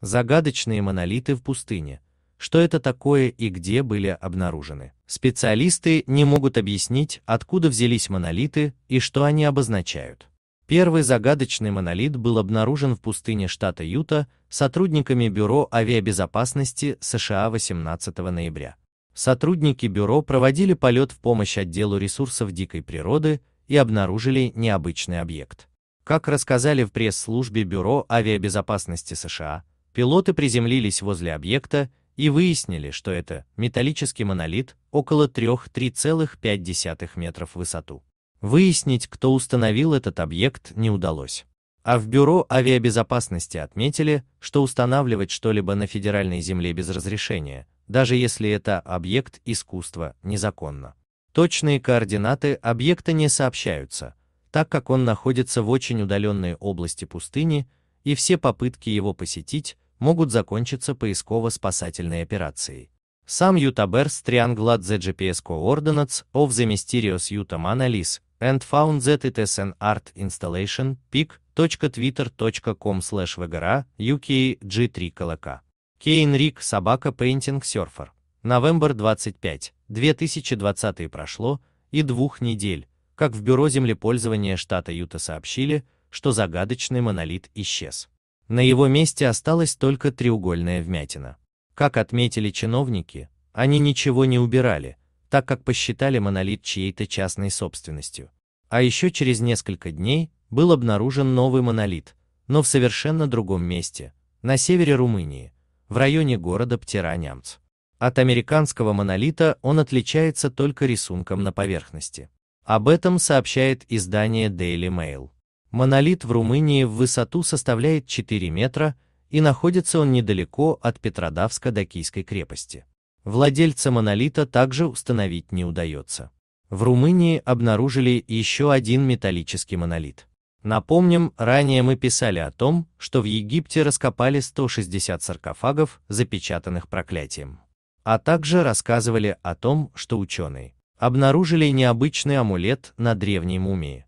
Загадочные монолиты в пустыне. Что это такое и где были обнаружены? Специалисты не могут объяснить, откуда взялись монолиты и что они обозначают. Первый загадочный монолит был обнаружен в пустыне штата Юта сотрудниками Бюро авиабезопасности США 18 ноября. Сотрудники бюро проводили полет в помощь отделу ресурсов дикой природы и обнаружили необычный объект. Как рассказали в пресс-службе Бюро авиабезопасности США, Пилоты приземлились возле объекта и выяснили, что это металлический монолит около 3,5 метров в высоту. Выяснить, кто установил этот объект, не удалось. А в Бюро авиабезопасности отметили, что устанавливать что-либо на федеральной земле без разрешения, даже если это объект искусства, незаконно. Точные координаты объекта не сообщаются, так как он находится в очень удаленной области пустыни, и все попытки его посетить могут закончиться поисково-спасательной операцией. Сам YouTubers triangled the GPS coordinates of the mysterious Utah Manalis and found that it is an art installation pic.twitter.com slash vgra UK G3 колока. Кейн Рик Собака Пейнтинг Серфер. Новембр 25, 2020 прошло, и двух недель, как в Бюро землепользования штата Юта сообщили, что загадочный монолит исчез. На его месте осталась только треугольная вмятина. Как отметили чиновники, они ничего не убирали, так как посчитали монолит чьей-то частной собственностью. А еще через несколько дней был обнаружен новый монолит, но в совершенно другом месте, на севере Румынии, в районе города Птиранямц. От американского монолита он отличается только рисунком на поверхности. Об этом сообщает издание Daily Mail. Монолит в Румынии в высоту составляет 4 метра, и находится он недалеко от Петродавско-Дакийской крепости. Владельца монолита также установить не удается. В Румынии обнаружили еще один металлический монолит. Напомним, ранее мы писали о том, что в Египте раскопали 160 саркофагов, запечатанных проклятием. А также рассказывали о том, что ученые обнаружили необычный амулет на древней мумии.